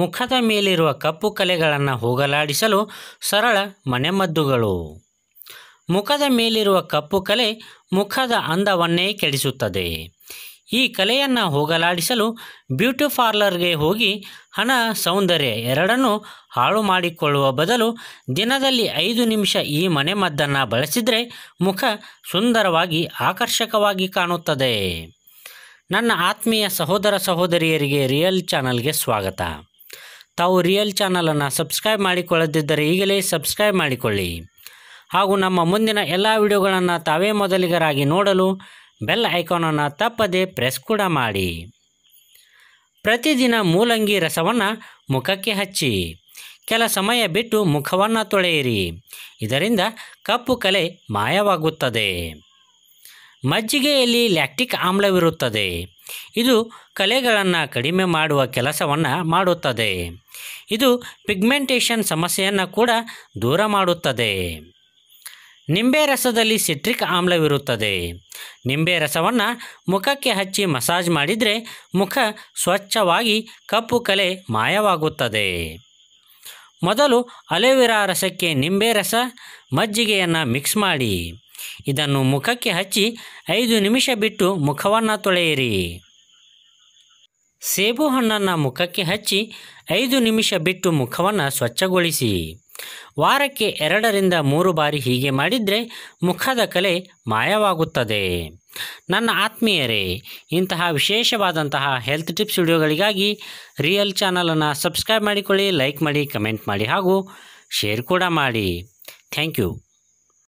ಮುಖದ ಮೇಲಿರುವ ಕಪ್ಪು ಕಲೆಗಳನ್ನು ಹೋಗಲಾಡಿಸಲು ಸರಳ ಮನೆಮದ್ದುಗಳು ಮುಖದ ಮೇಲಿರುವ ಕಪ್ಪು ಕಲೆ ಮುಖದ ಅಂದವನ್ನೇ ಕೆಡಿಸುತ್ತದೆ ಈ ಕಲೆಯನ್ನು ಹೋಗಲಾಡಿಸಲು ಬ್ಯೂಟಿ ಪಾರ್ಲರ್ಗೆ ಹೋಗಿ ಹಣ ಸೌಂದರ್ಯ ಎರಡನ್ನೂ ಹಾಳು ಮಾಡಿಕೊಳ್ಳುವ ಬದಲು ದಿನದಲ್ಲಿ ಐದು ನಿಮಿಷ ಈ ಮನೆಮದ್ದನ್ನು ಬಳಸಿದರೆ ಮುಖ ಸುಂದರವಾಗಿ ಆಕರ್ಷಕವಾಗಿ ಕಾಣುತ್ತದೆ ನನ್ನ ಆತ್ಮೀಯ ಸಹೋದರ ಸಹೋದರಿಯರಿಗೆ ರಿಯಲ್ ಚಾನಲ್ಗೆ ಸ್ವಾಗತ ತಾವು ರಿಯಲ್ ಚಾನಲನ್ನು ಸಬ್ಸ್ಕ್ರೈಬ್ ಮಾಡಿಕೊಳ್ಳದಿದ್ದರೆ ಈಗಲೇ ಸಬ್ಸ್ಕ್ರೈಬ್ ಮಾಡಿಕೊಳ್ಳಿ ಹಾಗೂ ನಮ್ಮ ಮುಂದಿನ ಎಲ್ಲ ವಿಡಿಯೋಗಳನ್ನು ತಾವೇ ಮೊದಲಿಗರಾಗಿ ನೋಡಲು ಬೆಲ್ ಐಕಾನನ್ನು ತಪ್ಪದೆ ಪ್ರೆಸ್ ಕೂಡ ಮಾಡಿ ಪ್ರತಿದಿನ ಮೂಲಂಗಿ ರಸವನ್ನು ಮುಖಕ್ಕೆ ಹಚ್ಚಿ ಕೆಲ ಸಮಯ ಬಿಟ್ಟು ಮುಖವನ್ನು ತೊಳೆಯಿರಿ ಇದರಿಂದ ಕಪ್ಪು ಕಲೆ ಮಾಯವಾಗುತ್ತದೆ ಮಜ್ಜಿಗೆಯಲ್ಲಿ ಲ್ಯಾಕ್ಟಿಕ್ ಆಮ್ಲವಿರುತ್ತದೆ ಇದು ಕಲೆಗಳನ್ನು ಕಡಿಮೆ ಮಾಡುವ ಕೆಲಸವನ್ನು ಮಾಡುತ್ತದೆ ಇದು ಪಿಗ್ಮೆಂಟೇಷನ್ ಸಮಸ್ಯೆಯನ್ನು ಕೂಡ ದೂರ ಮಾಡುತ್ತದೆ ನಿಂಬೆ ರಸದಲ್ಲಿ ಸಿಟ್ರಿಕ್ ಆಮ್ಲವಿರುತ್ತದೆ ನಿಂಬೆ ರಸವನ್ನು ಮುಖಕ್ಕೆ ಹಚ್ಚಿ ಮಸಾಜ್ ಮಾಡಿದರೆ ಮುಖ ಸ್ವಚ್ಛವಾಗಿ ಕಪ್ಪು ಕಲೆ ಮಾಯವಾಗುತ್ತದೆ ಮೊದಲು ಅಲೋವೆರಾ ರಸಕ್ಕೆ ನಿಂಬೆ ರಸ ಮಜ್ಜಿಗೆಯನ್ನು ಮಿಕ್ಸ್ ಮಾಡಿ ಇದನ್ನು ಮುಖಕ್ಕೆ ಹಚ್ಚಿ ಐದು ನಿಮಿಷ ಬಿಟ್ಟು ಮುಖವನ್ನು ತೊಳೆಯಿರಿ ಸೇಬು ಹಣ್ಣನ್ನು ಮುಖಕ್ಕೆ ಹಚ್ಚಿ ಐದು ನಿಮಿಷ ಬಿಟ್ಟು ಮುಖವನ್ನು ಸ್ವಚ್ಛಗೊಳಿಸಿ ವಾರಕ್ಕೆ ಎರಡರಿಂದ ಮೂರು ಬಾರಿ ಹೀಗೆ ಮಾಡಿದರೆ ಮುಖದ ಕಲೆ ಮಾಯವಾಗುತ್ತದೆ ನನ್ನ ಆತ್ಮೀಯರೇ ಇಂತಹ ವಿಶೇಷವಾದಂತಹ ಹೆಲ್ತ್ ಟಿಪ್ಸ್ ವಿಡಿಯೋಗಳಿಗಾಗಿ ರಿಯಲ್ ಚಾನಲನ್ನು ಸಬ್ಸ್ಕ್ರೈಬ್ ಮಾಡಿಕೊಳ್ಳಿ ಲೈಕ್ ಮಾಡಿ ಕಮೆಂಟ್ ಮಾಡಿ ಹಾಗೂ ಶೇರ್ ಕೂಡ ಮಾಡಿ ಥ್ಯಾಂಕ್ ಯು